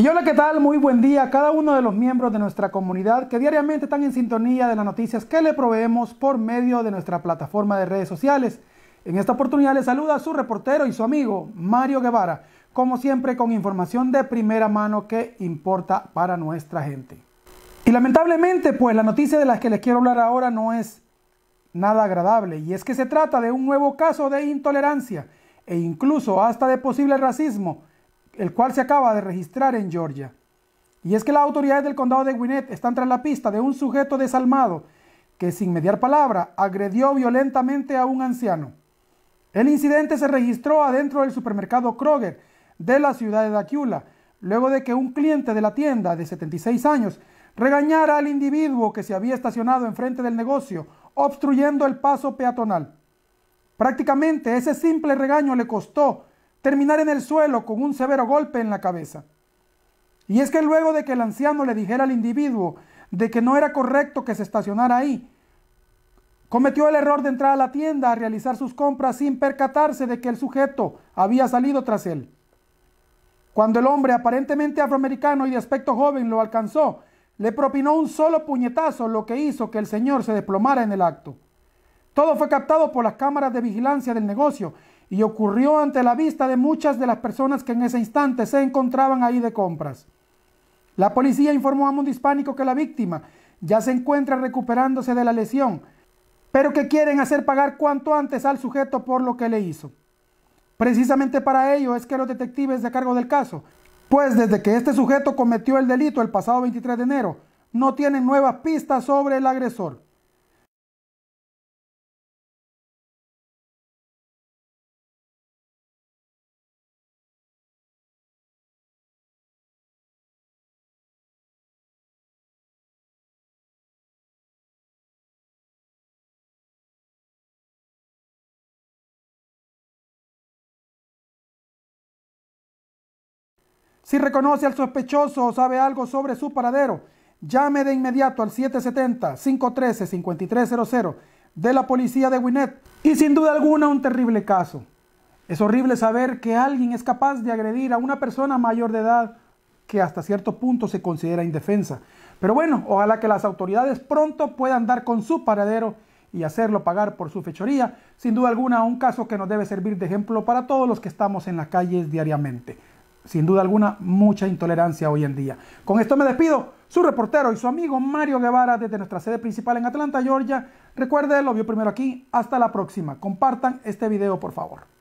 Y hola, ¿qué tal? Muy buen día a cada uno de los miembros de nuestra comunidad que diariamente están en sintonía de las noticias que le proveemos por medio de nuestra plataforma de redes sociales. En esta oportunidad les saluda a su reportero y su amigo Mario Guevara, como siempre con información de primera mano que importa para nuestra gente. Y lamentablemente, pues la noticia de las que les quiero hablar ahora no es nada agradable, y es que se trata de un nuevo caso de intolerancia e incluso hasta de posible racismo el cual se acaba de registrar en Georgia. Y es que las autoridades del condado de Gwinnett están tras la pista de un sujeto desalmado que sin mediar palabra agredió violentamente a un anciano. El incidente se registró adentro del supermercado Kroger de la ciudad de daquiula luego de que un cliente de la tienda de 76 años regañara al individuo que se había estacionado enfrente del negocio, obstruyendo el paso peatonal. Prácticamente ese simple regaño le costó terminar en el suelo con un severo golpe en la cabeza. Y es que luego de que el anciano le dijera al individuo de que no era correcto que se estacionara ahí, cometió el error de entrar a la tienda a realizar sus compras sin percatarse de que el sujeto había salido tras él. Cuando el hombre aparentemente afroamericano y de aspecto joven lo alcanzó, le propinó un solo puñetazo, lo que hizo que el señor se desplomara en el acto. Todo fue captado por las cámaras de vigilancia del negocio y ocurrió ante la vista de muchas de las personas que en ese instante se encontraban ahí de compras. La policía informó a Mundo Hispánico que la víctima ya se encuentra recuperándose de la lesión, pero que quieren hacer pagar cuanto antes al sujeto por lo que le hizo. Precisamente para ello es que los detectives de cargo del caso, pues desde que este sujeto cometió el delito el pasado 23 de enero, no tienen nuevas pistas sobre el agresor. Si reconoce al sospechoso o sabe algo sobre su paradero, llame de inmediato al 770-513-5300 de la policía de Winnet. Y sin duda alguna un terrible caso. Es horrible saber que alguien es capaz de agredir a una persona mayor de edad que hasta cierto punto se considera indefensa. Pero bueno, ojalá que las autoridades pronto puedan dar con su paradero y hacerlo pagar por su fechoría. Sin duda alguna, un caso que nos debe servir de ejemplo para todos los que estamos en las calles diariamente sin duda alguna, mucha intolerancia hoy en día. Con esto me despido. Su reportero y su amigo Mario Guevara desde nuestra sede principal en Atlanta, Georgia. Recuerde, lo vio primero aquí. Hasta la próxima. Compartan este video, por favor.